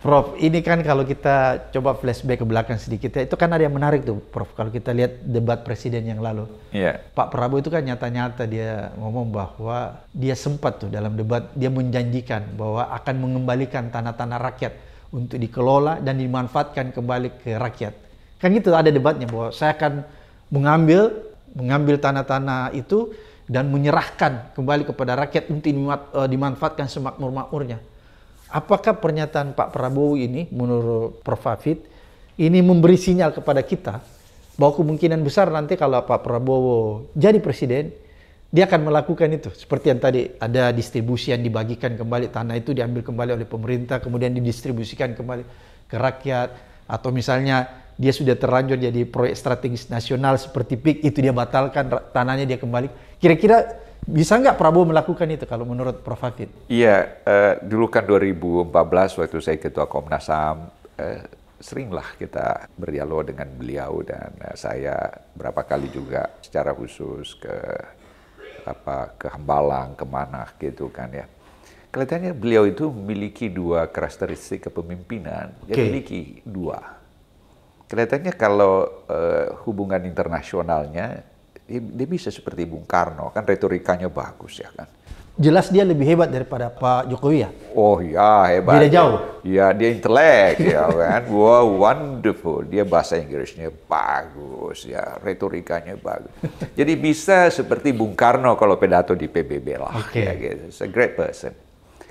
Prof, ini kan kalau kita coba flashback ke belakang sedikit ya, itu kan ada yang menarik tuh, Prof. Kalau kita lihat debat presiden yang lalu, yeah. Pak Prabowo itu kan nyata-nyata dia ngomong bahwa dia sempat tuh dalam debat dia menjanjikan bahwa akan mengembalikan tanah-tanah rakyat untuk dikelola dan dimanfaatkan kembali ke rakyat. Kan gitu ada debatnya bahwa saya akan mengambil mengambil tanah-tanah itu dan menyerahkan kembali kepada rakyat untuk eh, dimanfaatkan semakmur-makmurnya Apakah pernyataan Pak Prabowo ini menurut Prof. Hafid ini memberi sinyal kepada kita bahwa kemungkinan besar nanti kalau Pak Prabowo jadi presiden dia akan melakukan itu seperti yang tadi ada distribusi yang dibagikan kembali tanah itu diambil kembali oleh pemerintah kemudian didistribusikan kembali ke rakyat atau misalnya dia sudah terlanjur jadi proyek strategis nasional seperti PIK itu dia batalkan tanahnya dia kembali kira-kira bisa nggak Prabowo melakukan itu kalau menurut Prof. Hafid? Iya, eh, dulu kan 2014 waktu saya ketua Komnas HAM, eh, seringlah kita berdialog dengan beliau dan eh, saya berapa kali juga secara khusus ke apa ke Hambalang kemana gitu kan ya. Kelihatannya beliau itu memiliki dua karakteristik kepemimpinan. Dia okay. memiliki dua. Kelihatannya kalau eh, hubungan internasionalnya dia, bisa seperti Bung Karno, kan retorikanya bagus ya kan. Jelas dia lebih hebat daripada Pak Jokowi ya? Oh ya hebat. Beda jauh? Ya dia intelek ya kan. Wow wonderful. Dia bahasa Inggrisnya bagus ya, retorikanya bagus. Jadi bisa seperti Bung Karno kalau pedato di PBB lah. Okay. Ya, gitu. It's a great person.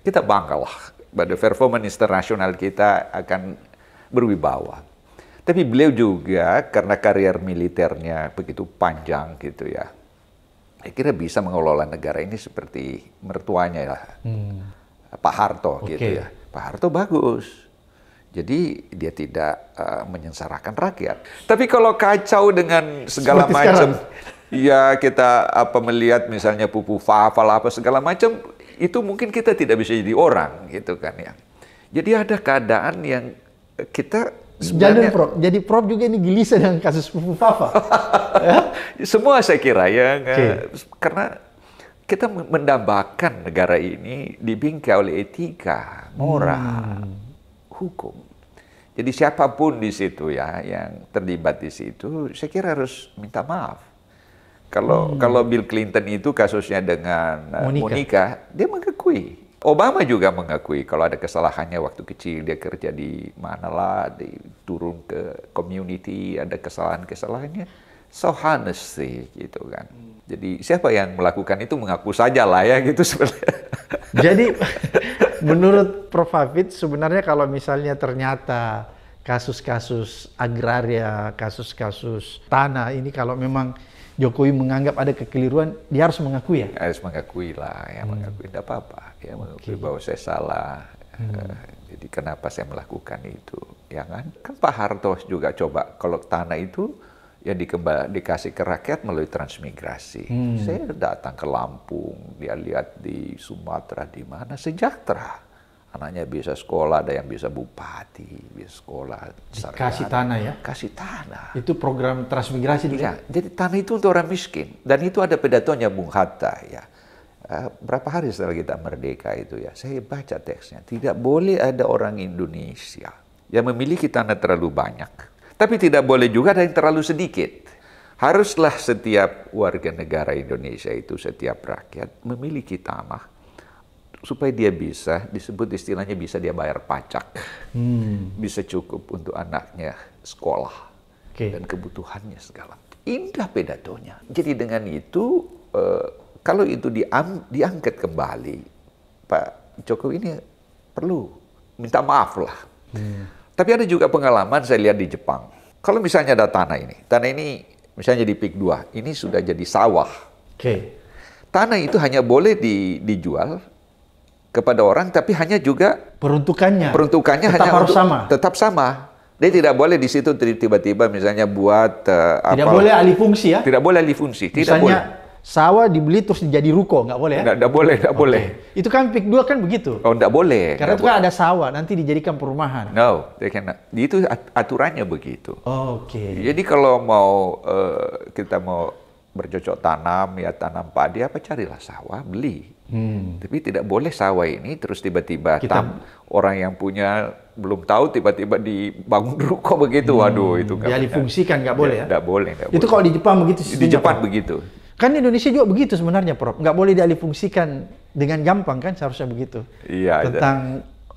Kita bangga lah pada performance internasional kita akan berwibawa. Tapi beliau juga karena karier militernya begitu panjang gitu ya, saya kira bisa mengelola negara ini seperti mertuanya ya hmm. Pak Harto okay. gitu ya. Pak Harto bagus, jadi dia tidak uh, menyengsarakan rakyat. Tapi kalau kacau dengan segala macam, ya kita apa melihat misalnya pupu fafal apa segala macam, itu mungkin kita tidak bisa jadi orang gitu kan ya. Jadi ada keadaan yang kita Sebenarnya jadi prop, jadi prof juga ini gelisah dengan kasus Pupu Fafa. ya? Semua saya kira ya, okay. karena kita mendambakan negara ini dibingkai oleh etika, moral, hmm. hukum. Jadi siapapun di situ ya yang terlibat di situ, saya kira harus minta maaf. Kalau hmm. kalau Bill Clinton itu kasusnya dengan eh, Monica, Monica dia mengakui Obama juga mengakui kalau ada kesalahannya waktu kecil dia kerja di manalah, di, turun ke community, ada kesalahan-kesalahannya. So honest sih gitu kan. Jadi siapa yang melakukan itu mengaku saja lah ya gitu sebenarnya. Jadi menurut Prof. Hafid sebenarnya kalau misalnya ternyata kasus-kasus agraria, kasus-kasus tanah ini kalau memang Jokowi menganggap ada kekeliruan, dia harus mengakui ya? Harus mengakui lah, ya hmm. mengakui tidak apa-apa. Ya mengakui okay. bahwa saya salah. Hmm. Eh, jadi kenapa saya melakukan itu? Ya kan? Kan Pak Harto juga coba kalau tanah itu ya dikembal, dikasih ke rakyat melalui transmigrasi. Hmm. Saya datang ke Lampung, dia lihat di Sumatera di mana sejahtera anaknya bisa sekolah, ada yang bisa bupati, bisa sekolah. Kasih tanah ya? Kasih tanah. Itu program transmigrasi dulu? Ya, jadi tanah itu untuk orang miskin. Dan itu ada pedatonya Bung Hatta ya. Eh, berapa hari setelah kita merdeka itu ya, saya baca teksnya. Tidak boleh ada orang Indonesia yang memiliki tanah terlalu banyak. Tapi tidak boleh juga ada yang terlalu sedikit. Haruslah setiap warga negara Indonesia itu, setiap rakyat memiliki tanah supaya dia bisa disebut istilahnya bisa dia bayar pajak hmm. bisa cukup untuk anaknya sekolah okay. dan kebutuhannya segala. Indah pedatonya. Jadi dengan itu eh, kalau itu diang diangkat kembali, Pak Jokowi ini perlu minta maaf lah. Hmm. Tapi ada juga pengalaman saya lihat di Jepang. Kalau misalnya ada tanah ini, tanah ini misalnya di PIK 2, ini sudah jadi sawah. Okay. Tanah itu hanya boleh di, dijual kepada orang, tapi hanya juga peruntukannya. Peruntukannya tetap hanya harus untuk, sama. Tetap sama. Dia tidak boleh di situ tiba-tiba misalnya buat uh, tidak apa, boleh alih fungsi ya. Tidak boleh alih fungsi. Tidak misalnya, boleh. Sawah dibeli terus jadi ruko, nggak boleh ya? Nggak, nggak boleh, nggak okay. boleh. Itu kan pik dua kan begitu. Oh, nggak boleh. Karena nggak itu kan ada sawah, nanti dijadikan perumahan. No, they cannot. Itu aturannya begitu. Oh, Oke. Okay. Jadi kalau mau uh, kita mau bercocok tanam ya tanam padi apa carilah sawah beli Hmm. Tapi tidak boleh sawah ini terus tiba-tiba Kita... tam orang yang punya belum tahu tiba-tiba dibangun ruko begitu. Hmm. Waduh, itu kan Ya difungsikan nggak boleh iya, ya. Nggak boleh. Gak itu boleh. kalau di Jepang begitu. Di Jepang begitu. Kan Indonesia juga begitu sebenarnya, Prof. Nggak boleh dialihfungsikan dengan gampang kan seharusnya begitu. Iya, iya. Tentang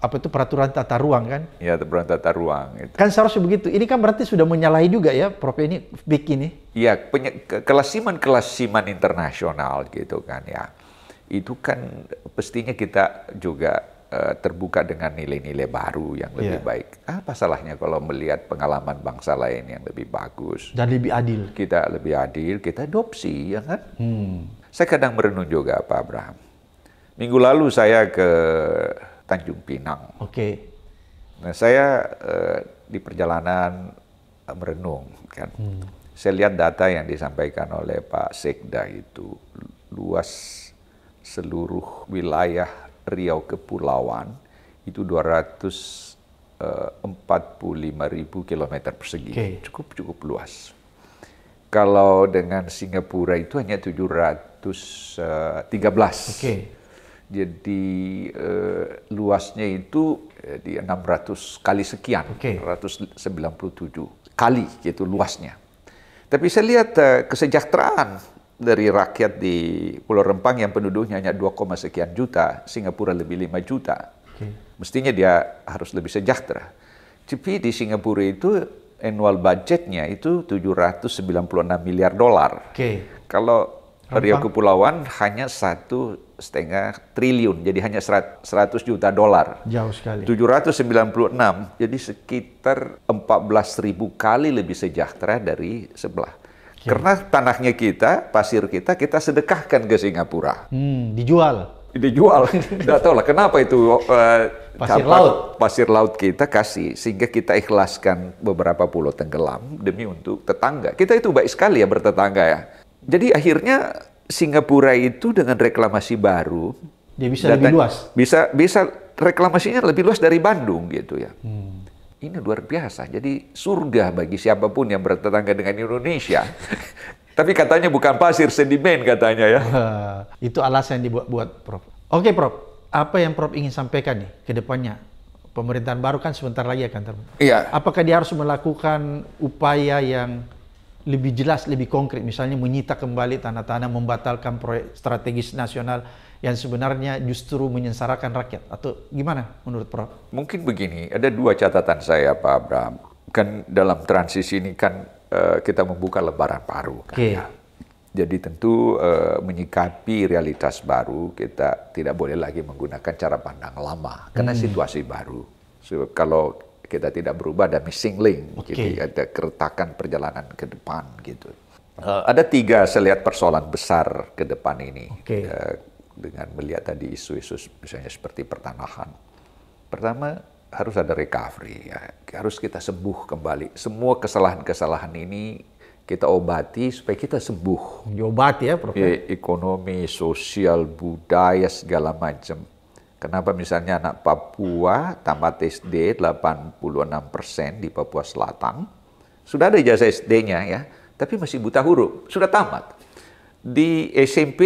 apa itu peraturan tata ruang kan? Iya, peraturan tata ruang. Itu. Kan seharusnya begitu. Ini kan berarti sudah menyalahi juga ya, Prof ini bikin ini. Iya, kelasiman-kelasiman internasional gitu kan ya itu kan pastinya kita juga eh, terbuka dengan nilai-nilai baru yang lebih yeah. baik. Apa salahnya kalau melihat pengalaman bangsa lain yang lebih bagus dan lebih adil? Kita lebih adil, kita adopsi, ya kan? Hmm. Saya kadang merenung juga, Pak Abraham. Minggu lalu saya ke Tanjung Pinang. Oke. Okay. Nah, saya uh, di perjalanan uh, merenung, kan? Hmm. Saya lihat data yang disampaikan oleh Pak Sekda itu luas seluruh wilayah Riau Kepulauan itu 245 eh, ribu kilometer persegi, okay. cukup cukup luas. Kalau dengan Singapura itu hanya 713. Eh, okay. Jadi uh, luasnya itu di 600 kali sekian, okay. 197 kali yaitu luasnya. Tapi saya lihat uh, kesejahteraan dari rakyat di Pulau Rempang yang penduduknya hanya 2, sekian juta, Singapura lebih 5 juta. Okay. Mestinya dia harus lebih sejahtera. Tapi di Singapura itu annual budgetnya itu 796 miliar dolar. Okay. Kalau Riau Kepulauan hanya satu setengah triliun, jadi hanya 100 juta dolar. Jauh sekali. 796, jadi sekitar 14 ribu kali lebih sejahtera dari sebelah. Karena tanahnya kita, pasir kita, kita sedekahkan ke Singapura. Hmm, dijual. Dijual. Tidak tahu lah kenapa itu uh, pasir laut. Pasir laut kita kasih sehingga kita ikhlaskan beberapa pulau tenggelam demi untuk tetangga. Kita itu baik sekali ya bertetangga ya. Jadi akhirnya Singapura itu dengan reklamasi baru dia bisa datang, lebih luas. Bisa bisa reklamasinya lebih luas dari Bandung gitu ya. Hmm. Ini luar biasa. Jadi surga bagi siapapun yang bertetangga dengan Indonesia. Tapi katanya bukan pasir, sedimen katanya ya. Itu alasan yang dibuat buat Prof. Oke Prof, apa yang Prof ingin sampaikan nih ke depannya? Pemerintahan baru kan sebentar lagi akan terbuka. Iya. Apakah dia harus melakukan upaya yang lebih jelas, lebih konkret, misalnya menyita kembali tanah-tanah, membatalkan proyek strategis nasional, yang sebenarnya justru menyensarakan rakyat atau gimana menurut Prof? Mungkin begini, ada dua catatan saya Pak Abraham. Kan dalam transisi ini kan eh, kita membuka lebaran baru kan. Okay. Ya. Jadi tentu eh, menyikapi realitas baru kita tidak boleh lagi menggunakan cara pandang lama karena hmm. situasi baru. So, kalau kita tidak berubah ada missing link, gitu okay. Ya, jadi ada keretakan perjalanan ke depan gitu. Uh, ada tiga saya lihat persoalan besar ke depan ini. Okay. Uh, dengan melihat tadi isu-isu misalnya seperti pertanahan. Pertama harus ada recovery ya, harus kita sembuh kembali. Semua kesalahan-kesalahan ini kita obati supaya kita sembuh. Diobati ya, Prof. Ya, iya, ekonomi, sosial, budaya segala macam. Kenapa misalnya anak Papua tamat SD 86 persen di Papua Selatan sudah ada ijazah SD-nya ya, tapi masih buta huruf, sudah tamat. Di SMP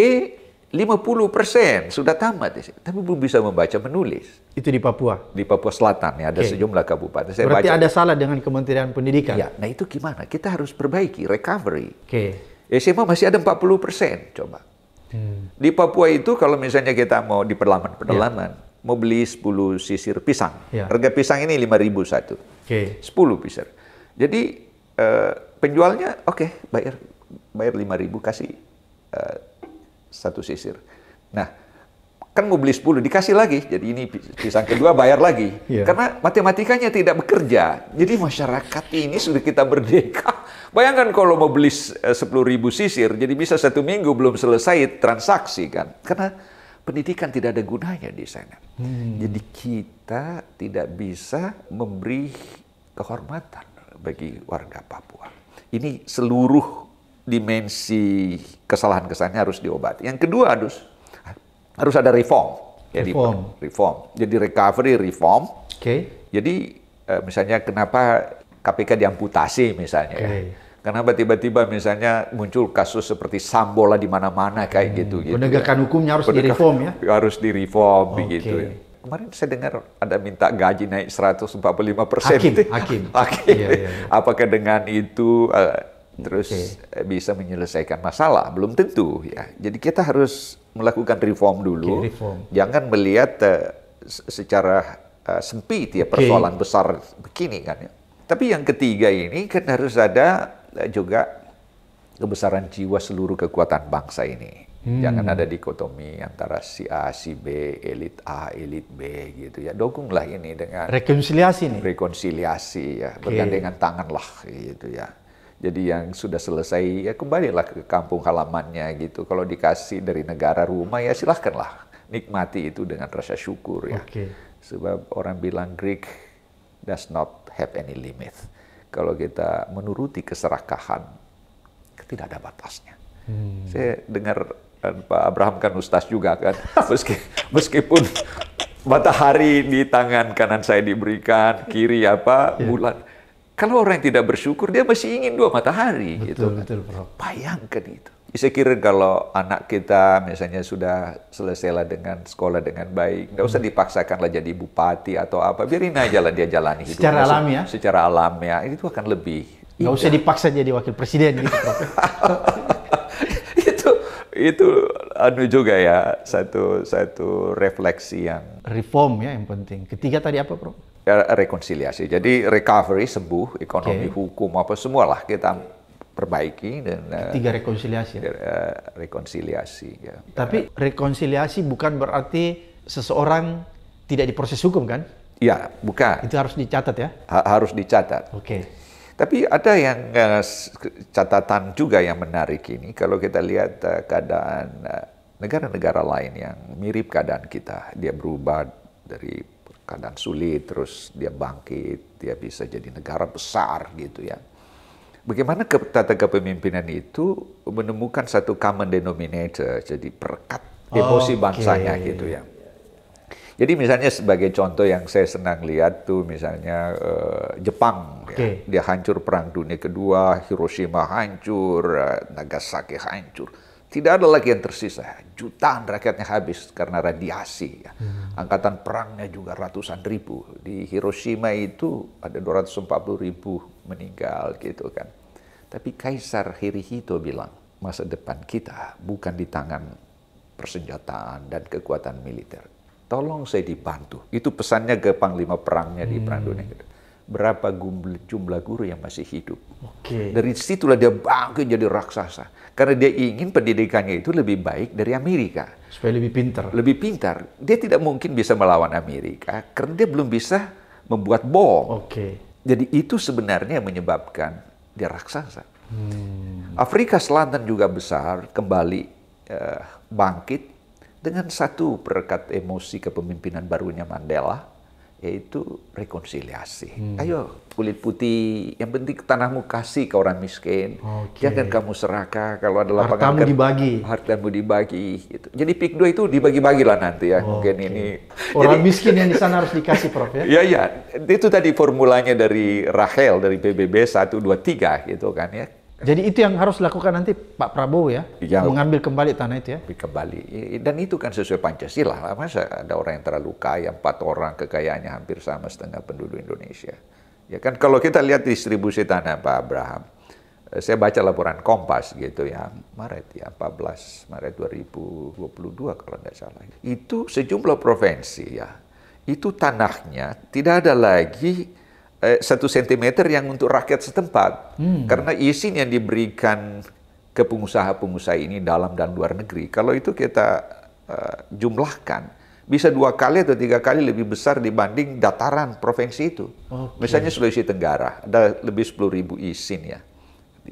50% sudah tamat, tapi belum bisa membaca menulis. Itu di Papua? Di Papua Selatan, ya ada okay. sejumlah kabupaten. Saya Berarti baca. ada salah dengan Kementerian Pendidikan? Ya, nah itu gimana? Kita harus perbaiki, recovery. Oke. Okay. Ya, SMA masih ada 40% coba. Hmm. Di Papua itu kalau misalnya kita mau di pedalaman-pedalaman, ya. yeah. mau beli 10 sisir pisang. Yeah. Harga pisang ini 5000 satu. Oke. Okay. 10 pisir. Jadi uh, penjualnya oke, okay, bayar bayar 5000 kasih uh, satu sisir. Nah, kan mau beli 10, dikasih lagi. Jadi ini pisang kedua bayar lagi. Yeah. Karena matematikanya tidak bekerja. Jadi masyarakat ini sudah kita berdeka. Bayangkan kalau mau beli 10 eh, ribu sisir, jadi bisa satu minggu belum selesai transaksi kan. Karena pendidikan tidak ada gunanya di sana. Hmm. Jadi kita tidak bisa memberi kehormatan bagi warga Papua. Ini seluruh dimensi kesalahan-kesalahannya harus diobati. Yang kedua harus harus ada reform. Jadi ya, reform. reform. Jadi recovery reform. Oke. Okay. Jadi e, misalnya kenapa KPK diamputasi misalnya okay. ya. Kenapa tiba-tiba misalnya muncul kasus seperti Sambola di mana-mana kayak hmm. gitu Penegakan gitu. hukumnya harus Penegakan direform ya. Harus direform okay. begitu. Ya. Kemarin saya dengar ada minta gaji naik 145 persen. Hakim, hakim. hakim. Iya, iya, iya. Apakah dengan itu e, terus okay. Eh, bisa menyelesaikan masalah belum tentu ya jadi kita harus melakukan reform dulu okay, reform. jangan melihat uh, secara uh, sempit ya persoalan okay. besar begini kan ya tapi yang ketiga ini kan harus ada uh, juga kebesaran jiwa seluruh kekuatan bangsa ini hmm. jangan ada dikotomi antara si A si B elit A elit B gitu ya dukunglah ini dengan rekonsiliasi nih rekonsiliasi ya okay. bergandengan tangan lah gitu ya jadi yang sudah selesai ya kembalilah ke kampung halamannya gitu. Kalau dikasih dari negara rumah ya silahkanlah nikmati itu dengan rasa syukur ya. Okay. Sebab orang bilang Greek does not have any limit. Kalau kita menuruti keserakahan tidak ada batasnya. Hmm. Saya dengar Pak Abraham kan ustaz juga kan. Meski, meskipun matahari di tangan kanan saya diberikan, kiri apa, yeah. bulan. Kalau orang yang tidak bersyukur, dia masih ingin dua matahari. Betul, gitu kan. betul, bro. Bayangkan itu. Ya, saya kira kalau anak kita misalnya sudah selesailah dengan sekolah dengan baik, nggak usah hmm. dipaksakan lah jadi bupati atau apa, biarin aja lah dia jalani hidup. Secara alam ya? Secara alam ya, itu akan lebih. Nggak usah dipaksa jadi wakil presiden gitu. itu itu anu juga ya satu satu refleksi yang reform ya yang penting. Ketiga tadi apa, Bro? ya, rekonsiliasi. Jadi recovery sembuh, ekonomi, okay. hukum apa semualah kita perbaiki dan eh, tiga rekonsiliasi. Uh, rekonsiliasi. Ya. Tapi rekonsiliasi bukan berarti seseorang tidak diproses hukum kan? Ya, bukan. Itu harus dicatat ya. Ha harus dicatat. Oke. Okay. Tapi ada yang uh, catatan juga yang menarik ini kalau kita lihat uh, keadaan negara-negara lain yang mirip keadaan kita, dia berubah dari keadaan sulit, terus dia bangkit, dia bisa jadi negara besar gitu ya. Bagaimana tata kepemimpinan itu menemukan satu common denominator, jadi perekat emosi okay. bangsanya gitu ya. Jadi misalnya sebagai contoh yang saya senang lihat tuh misalnya uh, Jepang, okay. ya. dia hancur perang dunia kedua, Hiroshima hancur, eh, Nagasaki hancur tidak ada lagi yang tersisa. Jutaan rakyatnya habis karena radiasi. Ya. Hmm. Angkatan perangnya juga ratusan ribu. Di Hiroshima itu ada 240 ribu meninggal gitu kan. Tapi Kaisar Hirohito bilang, masa depan kita bukan di tangan persenjataan dan kekuatan militer. Tolong saya dibantu. Itu pesannya ke Panglima Perangnya di Perang Dunia hmm. berapa jumlah guru yang masih hidup. Okay. Dari situlah dia bangkit jadi raksasa. Karena dia ingin pendidikannya itu lebih baik dari Amerika. Supaya lebih pintar. Lebih pintar. Dia tidak mungkin bisa melawan Amerika karena dia belum bisa membuat bom. Oke. Okay. Jadi itu sebenarnya yang menyebabkan dia raksasa. Hmm. Afrika Selatan juga besar kembali eh, bangkit dengan satu perekat emosi kepemimpinan barunya Mandela yaitu rekonsiliasi. Hmm. Ayo kulit putih, yang penting tanahmu kasih ke orang miskin. Okay. Jangan kamu serakah kalau ada lapangan hartamu dibagi. Hartamu dibagi gitu. Jadi PIK 2 itu dibagi-bagilah nanti ya. Oh, Mungkin ini orang Jadi, miskin yang di sana harus dikasih Prof ya. Iya iya. Itu tadi formulanya dari Rahel dari PBB satu dua tiga gitu kan ya jadi itu yang harus dilakukan nanti Pak Prabowo ya, ya mengambil kembali tanah itu ya. Kembali dan itu kan sesuai Pancasila. Masa ada orang yang terlalu kaya, empat orang kekayaannya hampir sama setengah penduduk Indonesia. Ya kan kalau kita lihat distribusi tanah Pak Abraham, eh, saya baca laporan Kompas gitu ya, Maret ya 14 Maret 2022 kalau nggak salah. Itu sejumlah provinsi ya, itu tanahnya tidak ada lagi Eh, satu sentimeter yang untuk rakyat setempat hmm. karena izin yang diberikan ke pengusaha-pengusaha ini dalam dan luar negeri kalau itu kita uh, jumlahkan bisa dua kali atau tiga kali lebih besar dibanding dataran provinsi itu. Okay. Misalnya Sulawesi Tenggara ada lebih sepuluh ribu izin ya,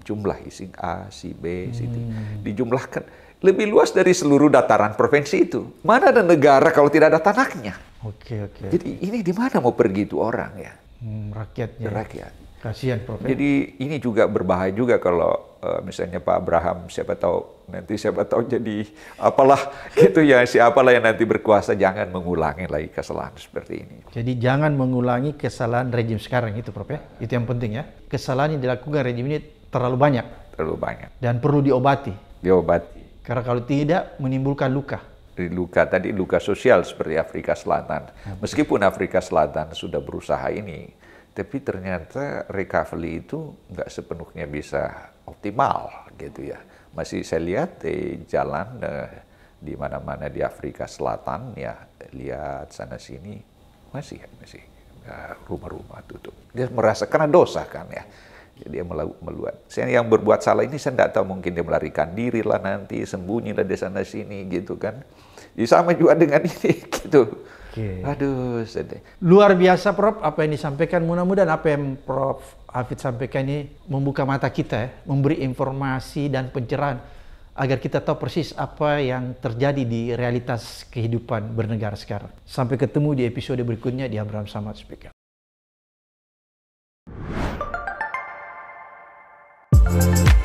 jumlah izin A, C, B, C, D D, hmm. dijumlahkan lebih luas dari seluruh dataran provinsi itu. Mana ada negara kalau tidak ada tanahnya? Oke okay, oke. Okay, Jadi ini di mana mau pergi itu orang ya? hmm, rakyatnya. Rakyat. Kasihan Prof. Jadi ini juga berbahaya juga kalau uh, misalnya Pak Abraham siapa tahu nanti siapa tahu jadi apalah gitu ya siapalah yang nanti berkuasa jangan mengulangi lagi kesalahan seperti ini. Jadi jangan mengulangi kesalahan rejim sekarang itu Prof ya. Itu yang penting ya. Kesalahan yang dilakukan rejim ini terlalu banyak. Terlalu banyak. Dan perlu diobati. Diobati. Karena kalau tidak menimbulkan luka di luka tadi luka sosial seperti Afrika Selatan. Meskipun Afrika Selatan sudah berusaha ini, tapi ternyata recovery itu nggak sepenuhnya bisa optimal gitu ya. Masih saya lihat eh, jalan eh, di mana-mana di Afrika Selatan ya lihat sana sini masih masih eh, rumah-rumah tutup. Dia merasa karena dosa kan ya jadi dia meluat. Saya yang berbuat salah ini saya tidak tahu mungkin dia melarikan diri lah nanti sembunyi lah di sana sini gitu kan. Ya, sama juga dengan ini gitu. Okay. Aduh, sedih. Luar biasa Prof apa yang disampaikan. Mudah-mudahan apa yang Prof Hafid sampaikan ini membuka mata kita, ya, memberi informasi dan pencerahan agar kita tahu persis apa yang terjadi di realitas kehidupan bernegara sekarang. Sampai ketemu di episode berikutnya di Abraham Samad Speaker. thank you